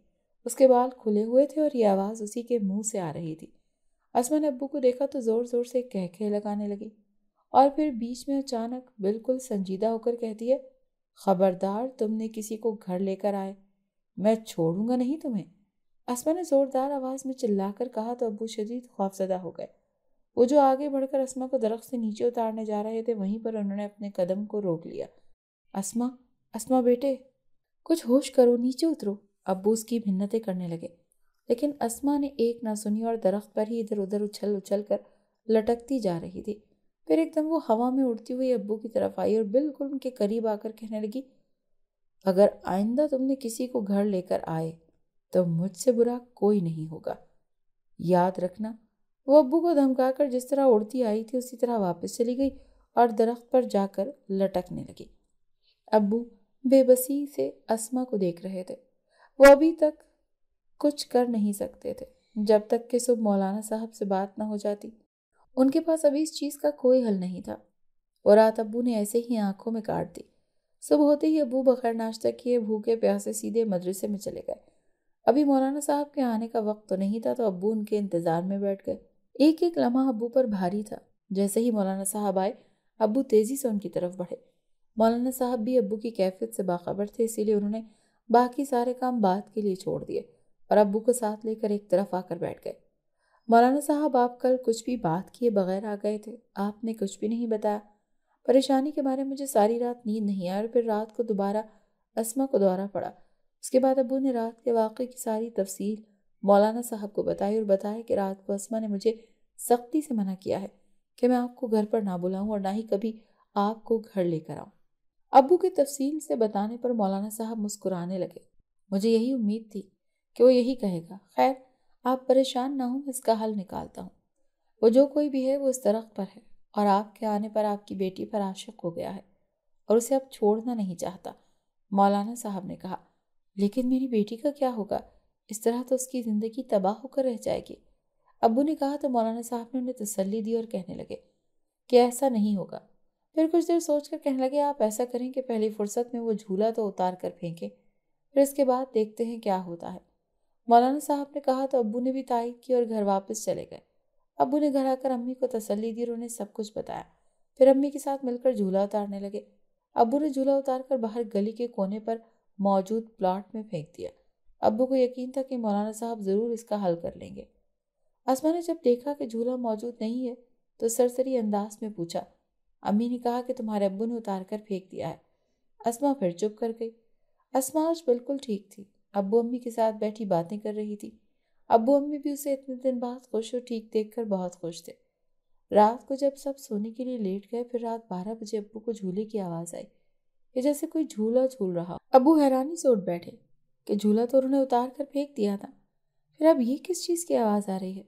उसके बाल खुले हुए थे और ये आवाज़ उसी के मुंह से आ रही थी असमान अबू को देखा तो ज़ोर ज़ोर से कहके लगाने लगी और फिर बीच में अचानक बिल्कुल संजीदा होकर कहती है खबरदार तुमने किसी को घर लेकर आए मैं छोड़ूंगा नहीं तुम्हें असमा ने ज़ोरदार आवाज़ में चिल्लाकर कहा तो अबू शदीद खौफजदा हो गए वो जो आगे बढ़कर असमा को दरख्त से नीचे उतारने जा रहे थे वहीं पर उन्होंने अपने कदम को रोक लिया असमा असमा बेटे कुछ होश करो नीचे उतरो अब्बू उसकी भिन्नतें करने लगे लेकिन असमा ने एक ना सुनी और दरख्त पर ही इधर उधर उछल उछल कर लटकती जा रही थी फिर एकदम वो हवा में उड़ती हुई अब्बू की तरफ आई और बिल्कुल उनके करीब आकर कहने लगी अगर आइंदा तुमने किसी को घर लेकर आए तो मुझसे बुरा कोई नहीं होगा याद रखना वो अबू को धमका कर जिस तरह उड़ती आई थी उसी तरह वापस चली गई और दरख्त पर जाकर लटकने लगी अबू बेबसी से असमा को देख रहे थे वो अभी तक कुछ कर नहीं सकते थे जब तक कि सुबह मौलाना साहब से बात ना हो जाती उनके पास अभी इस चीज़ का कोई हल नहीं था और रात अबू ने ऐसे ही आंखों में काट दी सुबह होते ही अबू बखैर नाश्ता किए भूखे प्यासे सीधे मदरसे में चले गए अभी मौलाना साहब के आने का वक्त तो नहीं था तो अबू उनके इंतज़ार में बैठ गए एक एक लम्हा अबू पर भारी था जैसे ही मौलाना साहब आए अबू तेज़ी से उनकी तरफ बढ़े मौलाना साहब भी अबू की कैफियत से बाखबर थे इसीलिए उन्होंने बाकी सारे काम बात के लिए छोड़ दिए और अबू को साथ लेकर एक तरफ आकर बैठ गए मौलाना साहब आप कल कुछ भी बात किए बगैर आ गए थे आपने कुछ भी नहीं बताया परेशानी के बारे में मुझे सारी रात नींद नहीं आई और फिर रात को दोबारा असमा को दौरा पड़ा उसके बाद अबू ने रात के वाक़े की सारी तफसील मौलाना साहब को बताई और बताया कि रात को असमा ने मुझे सख्ती से मना किया है कि मैं आपको घर पर ना बुलाऊं और ना ही कभी आपको घर लेकर आऊं अबू के तफसील से बताने पर मौलाना साहब मुस्कुराने लगे मुझे यही उम्मीद थी कि वो यही कहेगा खैर आप परेशान ना हों इसका हल निकालता हूँ वो जो कोई भी है वो इस दरख्त पर है और आपके आने पर आपकी बेटी पर आशक हो गया है और उसे अब छोड़ना नहीं चाहता मौलाना साहब ने कहा लेकिन मेरी बेटी का क्या होगा इस तरह तो उसकी ज़िंदगी तबाह होकर रह जाएगी अबू ने कहा तो मौलाना साहब ने उन्हें तसल्ली दी और कहने लगे कि ऐसा नहीं होगा फिर कुछ देर सोच कर कहने लगे आप ऐसा करें कि पहली फुर्सत में वो झूला तो उतार कर फेंकें फिर इसके बाद देखते हैं क्या होता है मौलाना साहब ने कहा तो अबू ने भी तायद की और घर वापस चले गए अबू ने घर आकर अम्मी को तसल्ली दी और उन्हें सब कुछ बताया फिर अम्मी के साथ मिलकर झूला उतारने लगे अबू ने झूला उतार कर बाहर गली के कोने पर मौजूद प्लाट में फेंक दिया अबू को यकीन था कि मौलाना साहब ज़रूर इसका हल कर लेंगे असमा ने जब देखा कि झूला मौजूद नहीं है तो सरसरी अंदाज में पूछा अम्मी ने कहा कि तुम्हारे अबू ने उतार कर फेंक दिया है असमा फिर चुप कर गई असमा आज बिल्कुल ठीक थी अबू अम्मी के साथ बैठी बातें कर रही थी अबू अम्मी भी उसे इतने दिन बाद खुश और ठीक देख बहुत खुश थे रात को जब सब सोने के लिए लेट गए फिर रात बारह बजे अबू को झूले की आवाज़ आई ये जैसे कोई झूला झूल रहा अबू हैरानी से उठ बैठे कि झूला तो उन्होंने उतार कर फेंक दिया था फिर अब ये किस चीज़ की आवाज़ आ रही है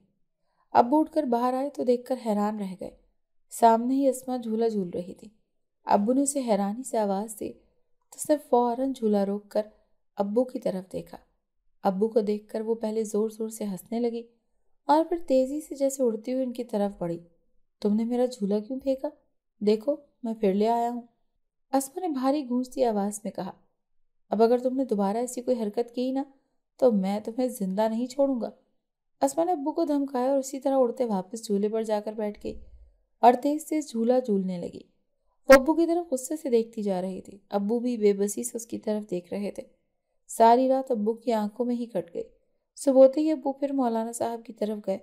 अब उठ बाहर आए तो देखकर हैरान रह गए सामने ही असमा झूला झूल रही थी अब्बू ने उसे हैरानी से आवाज़ दी तो सिर्फ फौरन झूला रोक कर अबू की तरफ देखा अबू को देख वो पहले ज़ोर ज़ोर से हंसने लगी और फिर तेज़ी से जैसे उड़ती हुई उनकी तरफ पड़ी तुमने मेरा झूला क्यों फेंका देखो मैं फिर ले आया हूँ असमा ने भारी गूंजती आवाज़ में कहा अब अगर तुमने दोबारा ऐसी कोई हरकत की ना तो मैं तुम्हें जिंदा नहीं छोड़ूंगा असमा ने अब्बू को धमकाया और उसी तरह उड़ते वापस झूले पर जाकर बैठ गई और तेज तेज झूला झूलने लगी वो अब्बू की तरफ गुस्से से देखती जा रही थी अब्बू भी बेबसी से उसकी तरफ देख रहे थे सारी रात अब्बू की आंखों में ही कट गई सुबोते ही अब्बू फिर मौलाना साहब की तरफ गए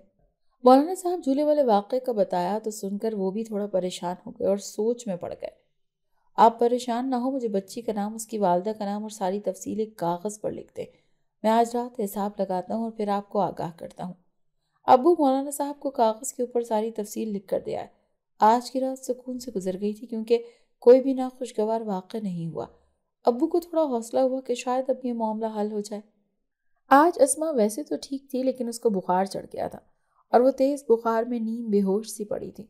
मौलाना साहब झूले वाले वाक़े का बताया तो सुनकर वो भी थोड़ा परेशान हो गए और सोच में पड़ गए आप परेशान ना हो मुझे बच्ची का नाम उसकी वालदा का नाम और सारी तफसील एक कागज़ पर लिख दें मैं आज रात हिसाब लगाता हूँ और फिर आपको आगाह करता हूँ अबू मौलाना साहब को कागज़ के ऊपर सारी तफसील लिख कर दिया है आज की रात सुकून से गुजर गई थी क्योंकि कोई भी खुशगवार वाक़ नहीं हुआ अबू को थोड़ा हौसला हुआ कि शायद अब यह मामला हल हो जाए आज असमा वैसे तो ठीक थी लेकिन उसको बुखार चढ़ गया था और वो तेज़ बुखार में नीम बेहोश सी पड़ी थी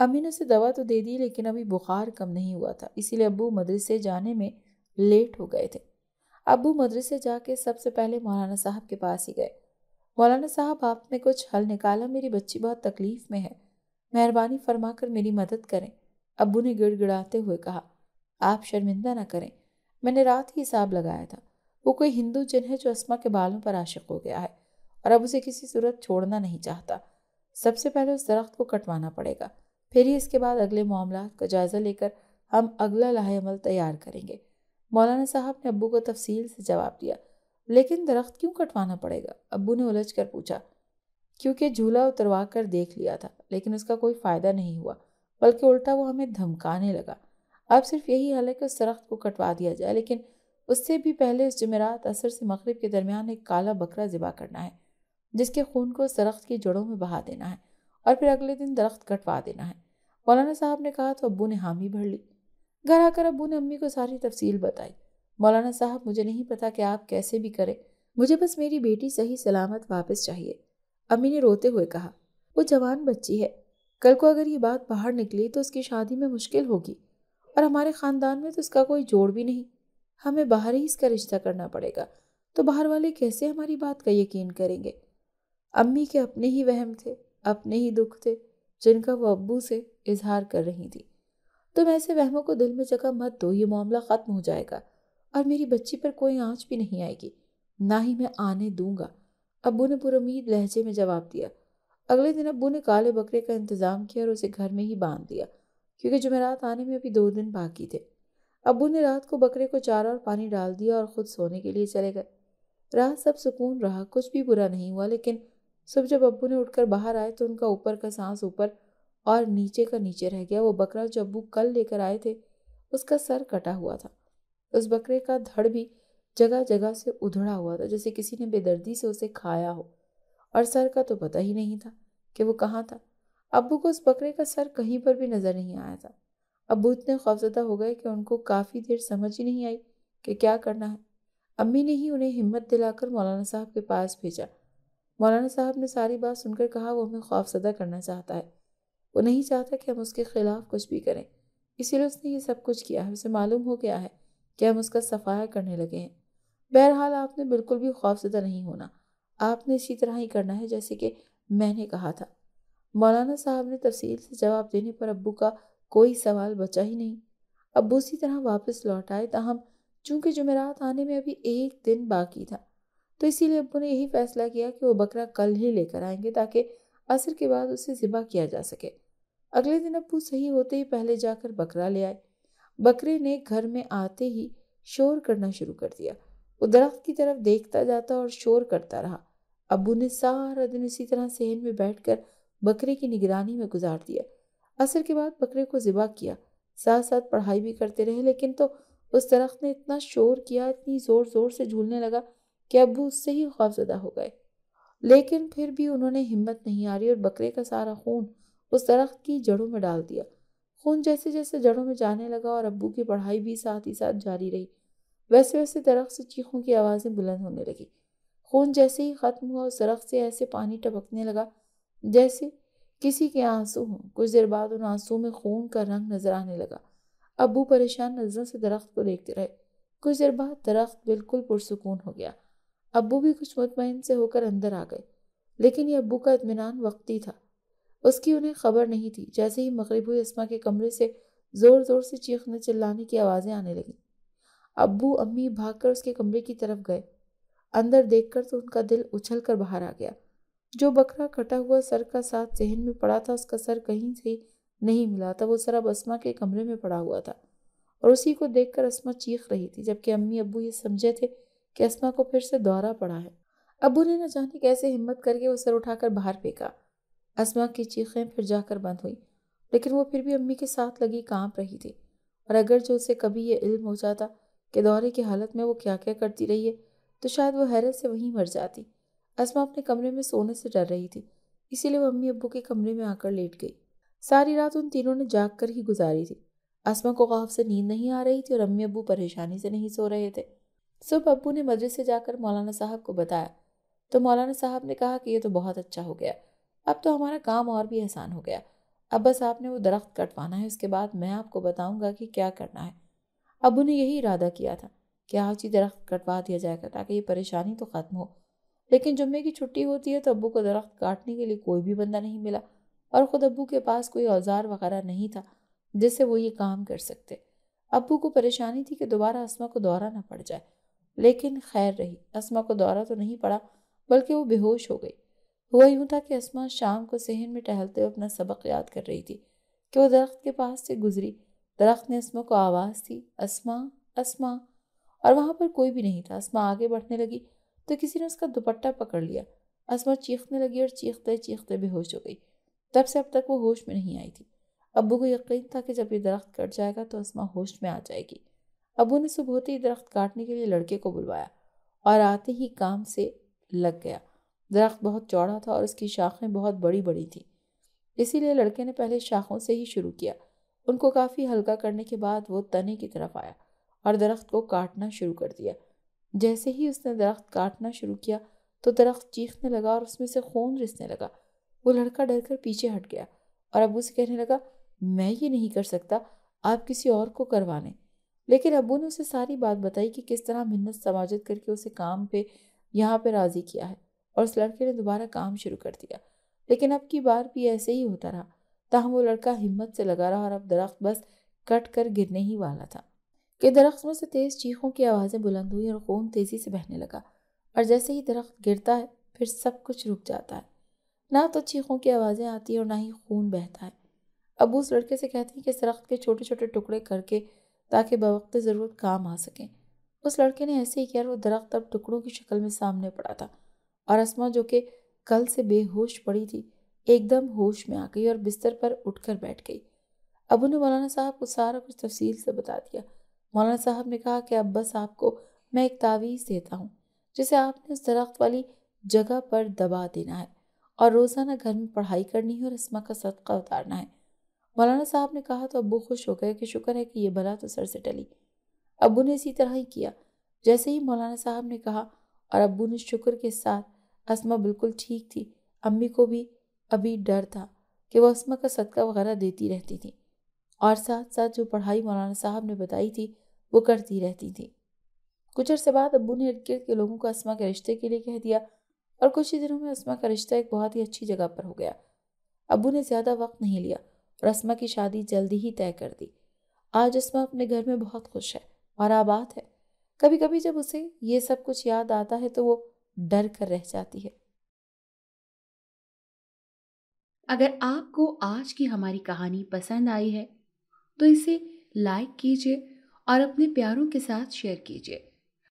अम्मी ने उसे दवा तो दे दी लेकिन अभी बुखार कम नहीं हुआ था इसीलिए अबू मदरसे जाने में लेट हो गए थे अबू मदरसे जाके सबसे पहले मौलाना साहब के पास ही गए मौलाना साहब आपने कुछ हल निकाला मेरी बच्ची बहुत तकलीफ़ में है मेहरबानी फरमा कर मेरी मदद करें अबू ने गिड़गिड़ाते हुए कहा आप शर्मिंदा ना करें मैंने रात ही हिसाब लगाया था वो कोई हिंदू जिन है जो अस्मा के बालों पर आशिक हो गया है और अब उसे किसी सूरत छोड़ना नहीं चाहता सबसे पहले उस दरख्त को कटवाना पड़ेगा फिर ही इसके बाद अगले मामला का जायज़ा लेकर हम अगला लाहेमल तैयार करेंगे मौलाना साहब ने अबू को तफसील से जवाब दिया लेकिन दरख्त क्यों कटवाना पड़ेगा अबू ने उलझ कर पूछा क्योंकि झूला उतरवा कर देख लिया था लेकिन उसका कोई फ़ायदा नहीं हुआ बल्कि उल्टा वो हमें धमकाने लगा अब सिर्फ यही हाल है कि उस दरख्त को कटवा दिया जाए लेकिन उससे भी पहले इस जमेरात असर से मगरब के दरमियान एक काला बकरा ज़िबा करना है जिसके खून को उस दरख्त की जड़ों में बहा देना है और फिर अगले दिन दरख्त कटवा देना है मौलाना साहब ने कहा तो अबू ने हामी भर ली घर आकर अबू ने अम्मी को सारी तफसील बताई मौलाना साहब मुझे नहीं पता कि आप कैसे भी करें मुझे बस मेरी बेटी सही सलामत वापस चाहिए अम्मी ने रोते हुए कहा वो जवान बच्ची है कल को अगर ये बात बाहर निकली तो उसकी शादी में मुश्किल होगी और हमारे ख़ानदान में तो उसका कोई जोड़ भी नहीं हमें बाहर ही इसका रिश्ता करना पड़ेगा तो बाहर वाले कैसे हमारी बात का यकीन करेंगे अम्मी के अपने ही वहम थे अपने ही दुख थे जिनका वो अब्बू से इजहार कर रही थी तुम तो ऐसे वहमों को दिल में जगह मत दो ये मामला ख़त्म हो जाएगा और मेरी बच्ची पर कोई आँच भी नहीं आएगी ना ही मैं आने दूंगा अब्बू ने पुरुद लहजे में जवाब दिया अगले दिन अब्बू ने काले बकरे का इंतज़ाम किया और उसे घर में ही बांध दिया क्योंकि जुमेरात आने में अभी दो दिन बाकी थे अब्बू ने रात को बकरे को चारा और पानी डाल दिया और ख़ुद सोने के लिए चले गए रात सब सुकून रहा कुछ भी बुरा नहीं हुआ लेकिन सुबह जब अब्बू ने उठकर बाहर आए तो उनका ऊपर का सांस ऊपर और नीचे का नीचे रह गया वो बकरा जो अब्बू कल लेकर आए थे उसका सर कटा हुआ था उस बकरे का धड़ भी जगह जगह से उधड़ा हुआ था जैसे किसी ने बेदर्दी से उसे खाया हो और सर का तो पता ही नहीं था कि वो कहाँ था अब्बू को उस बकरे का सर कहीं पर भी नज़र नहीं आया था अब्बू इतने खौफजदा हो गए कि उनको काफ़ी देर समझ ही नहीं आई कि क्या करना है अम्मी ने ही उन्हें हिम्मत दिलाकर मौलाना साहब के पास भेजा मौलाना साहब ने सारी बात सुनकर कहा वो हमें खौफजदा करना चाहता है वो नहीं चाहता कि हम उसके ख़िलाफ़ कुछ भी करें इसीलिए उसने ये सब कुछ किया है उसे मालूम हो गया है कि हम उसका सफाया करने लगे हैं बहरहाल आपने बिल्कुल भी खौफजदा नहीं होना आपने इसी तरह ही करना है जैसे कि मैंने कहा था मौलाना साहब ने तफसील से जवाब देने पर अब्बू का कोई सवाल बचा ही नहीं अब्बू उसी तरह वापस लौट आए तहम चूँकि जमेरात आने में अभी एक दिन बाकी था तो इसीलिए अबू ने यही फैसला किया कि वो बकरा कल ही लेकर आएंगे ताकि असर के बाद उसे ज़िबा किया जा सके अगले दिन अबू सही होते ही पहले जाकर बकरा ले आए बकरे ने घर में आते ही शोर करना शुरू कर दिया वो दरख्त की तरफ देखता जाता और शोर करता रहा अबू ने सारा दिन इसी तरह सहन में बैठकर बकरे की निगरानी में गुजार दिया असर के बाद बकरे को ज़िबा किया साथ साथ पढ़ाई भी करते रहे लेकिन तो उस दरख्त ने इतना शोर किया इतनी ज़ोर ज़ोर से झूलने लगा कि अबू उससे ही खौफजदा हो गए लेकिन फिर भी उन्होंने हिम्मत नहीं हारी और बकरे का सारा खून उस दरख्त की जड़ों में डाल दिया खून जैसे जैसे जड़ों में जाने लगा और अबू की पढ़ाई भी साथ ही साथ जारी रही वैसे वैसे दरख्त से चीखों की आवाज़ें बुलंद होने लगी खून जैसे ही ख़त्म हुआ उस दरख्त से ऐसे पानी टपकने लगा जैसे किसी के आंसू हों कुछ देर बाद उन आंसू में खून का रंग नज़र आने लगा अबू परेशान नजरों से दरख्त को देखते रहे कुछ देर बाद दरख्त बिल्कुल पुरसकून हो गया अबू भी कुछ मुतमिन से होकर अंदर आ गए लेकिन ये अबू का इतमान वक्ती था उसकी उन्हें खबर नहीं थी जैसे ही मगरब हुई इसमा के कमरे से ज़ोर ज़ोर से चीखने चिल्लाने की आवाज़ें आने लगीं अबू अम्मी भागकर उसके कमरे की तरफ गए अंदर देखकर तो उनका दिल उछल कर बाहर आ गया जो बकरा कटा हुआ सर का साथ जहन में पड़ा था उसका सर कहीं से नहीं मिला था वो सर अब असमा के कमरे में पड़ा हुआ था और उसी को देखकर असमा चीख रही थी जबकि अम्मी अबू ये समझे थे कि अस्मा को फिर से दौरा पड़ा है अबू ने न जाने कैसे हिम्मत करके वो सर उठाकर बाहर फेंका अस्मा की चीखें फिर जाकर बंद हुई लेकिन वो फिर भी अम्मी के साथ लगी कांप रही थी और अगर जो उसे कभी ये इल्म हो जाता कि दौरे की हालत में वो क्या क्या करती रही है तो शायद वो हैरत से वहीं मर जाती अस्मा अपने कमरे में सोने से डर रही थी इसीलिए वो अम्मी अबू के कमरे में आकर लेट गई सारी रात उन तीनों ने जाग कर ही गुजारी थी असमा को खौफ से नींद नहीं आ रही थी और अम्मी अबू परेशानी से नहीं सो रहे थे सुबह पप्पू ने मस्जिद से जाकर मौलाना साहब को बताया तो मौलाना साहब ने कहा कि ये तो बहुत अच्छा हो गया अब तो हमारा काम और भी आसान हो गया अब बस आपने वो दरख्त कटवाना है उसके बाद मैं आपको बताऊंगा कि क्या करना है अबू ने यही इरादा किया था कि ही दरख्त कटवा दिया जाएगा ताकि ये परेशानी तो ख़त्म हो लेकिन जुम्मे की छुट्टी होती है तो अबू को दरख्त काटने के लिए कोई भी बंदा नहीं मिला और ख़ुद अबू के पास कोई औजार वगैरह नहीं था जिससे वो ये काम कर सकते अबू को परेशानी थी कि दोबारा आसमा को दौरा ना पड़ जाए लेकिन खैर रही असमा को दौरा तो नहीं पड़ा बल्कि वो बेहोश हो गई हुआ यूं था कि असमा शाम को सहन में टहलते हुए अपना सबक याद कर रही थी कि वो दरख्त के पास से गुजरी दरख्त ने असमा को आवाज़ दी असमा असमा और वहाँ पर कोई भी नहीं था असमा आगे बढ़ने लगी तो किसी ने उसका दुपट्टा पकड़ लिया असमा चीखने लगी और चीखते चीखते बेहोश हो गई तब से अब तक वो होश में नहीं आई थी अबू को यकीन था कि जब ये दरख्त कट जाएगा तो असमा होश में आ जाएगी अबू ने सुबह होते ही दरख्त काटने के लिए लड़के को बुलवाया और आते ही काम से लग गया दरख्त बहुत चौड़ा था और उसकी शाखें बहुत बड़ी बड़ी थीं इसीलिए लड़के ने पहले शाखों से ही शुरू किया उनको काफ़ी हल्का करने के बाद वो तने की तरफ आया और दरख्त को काटना शुरू कर दिया जैसे ही उसने दरख्त काटना शुरू किया तो दरख्त चीखने लगा और उसमें से खून रिसने लगा वो लड़का डर कर पीछे हट गया और अबू से कहने लगा मैं ये नहीं कर सकता आप किसी और को करवाने लेकिन अबू ने उसे सारी बात बताई कि किस तरह मिन्नत समाजत करके उसे काम पे यहाँ पे राज़ी किया है और उस लड़के ने दोबारा काम शुरू कर दिया लेकिन अब की बार भी ऐसे ही होता रहा ताहम वो लड़का हिम्मत से लगा रहा और अब दरख्त बस कट कर गिरने ही वाला था कि दरख्त में से तेज़ चीखों की आवाज़ें बुलंद हुई और खून तेज़ी से बहने लगा और जैसे ही दरख्त गिरता है फिर सब कुछ रुक जाता है ना तो चीखों की आवाज़ें आती और ना ही खून बहता है अबू उस लड़के से कहते हैं कि दरख्त के छोटे छोटे टुकड़े करके ताकि बवक्त ज़रूरत काम आ सकें उस लड़के ने ऐसे ही किया वो दरख्त अब टुकड़ों की शक्ल में सामने पड़ा था और असमा जो कि कल से बेहोश पड़ी थी एकदम होश में आ गई और बिस्तर पर उठकर बैठ गई अबू ने मौलाना साहब को सारा कुछ तफसील से बता दिया मौलाना साहब ने कहा कि अब बस आपको मैं एक तावीज़ देता हूँ जिसे आपने उस दरख्त वाली जगह पर दबा देना है और रोज़ाना घर में पढ़ाई करनी है और इसमा का सदका उतारना है मौलाना साहब ने कहा तो अबू खुश हो गए कि शुक्र है कि यह बला तो सर से टली अबू ने इसी तरह ही किया जैसे ही मौलाना साहब ने कहा और अबू ने शुक्र के साथ असमा बिल्कुल ठीक थी अम्मी को भी अभी डर था कि वह असमा का सदका वगैरह देती रहती थी और साथ साथ जो पढ़ाई मौलाना साहब ने बताई थी वो करती रहती थी कुछ अरसे बाद अबू ने इर्द गिर्द के लोगों को असमा के रिश्ते के लिए कह दिया और कुछ ही दिनों में असमा का रिश्ता एक बहुत ही अच्छी जगह पर हो गया अबू ने ज़्यादा वक्त नहीं लिया और की शादी जल्दी ही तय कर दी आज रस्मा अपने घर में बहुत खुश है और आबाद है कभी कभी जब उसे ये सब कुछ याद आता है तो वो डर कर रह जाती है अगर आपको आज की हमारी कहानी पसंद आई है तो इसे लाइक कीजिए और अपने प्यारों के साथ शेयर कीजिए